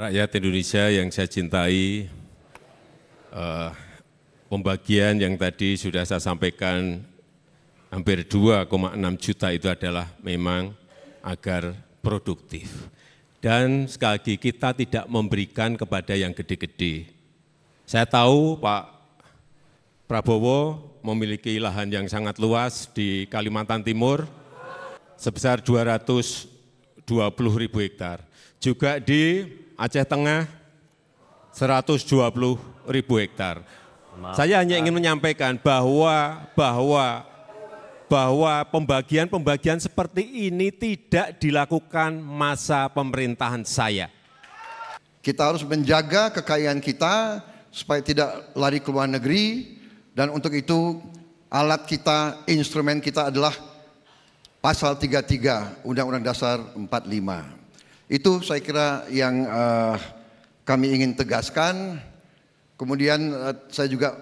rakyat Indonesia yang saya cintai, eh, pembagian yang tadi sudah saya sampaikan hampir 2,6 juta itu adalah memang agar produktif. Dan sekali lagi kita tidak memberikan kepada yang gede-gede. Saya tahu Pak Prabowo memiliki lahan yang sangat luas di Kalimantan Timur sebesar 220 ribu hektar. Juga di Aceh Tengah 120 ribu hektar. Saya hanya ingin menyampaikan bahwa bahwa bahwa pembagian-pembagian seperti ini tidak dilakukan masa pemerintahan saya. Kita harus menjaga kekayaan kita supaya tidak lari ke luar negeri dan untuk itu alat kita, instrumen kita adalah pasal 33 Undang-Undang Dasar 45. Itu saya kira yang uh, kami ingin tegaskan. Kemudian uh, saya juga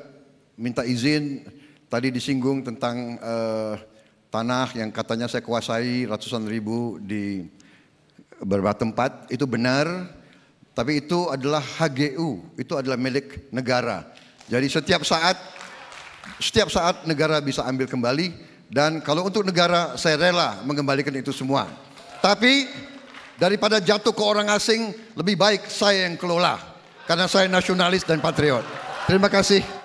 minta izin tadi disinggung tentang uh, tanah yang katanya saya kuasai ratusan ribu di beberapa tempat. Itu benar, tapi itu adalah HGU, itu adalah milik negara. Jadi setiap saat setiap saat negara bisa ambil kembali dan kalau untuk negara saya rela mengembalikan itu semua. Tapi Daripada jatuh ke orang asing, lebih baik saya yang kelola. Karena saya nasionalis dan patriot. Terima kasih.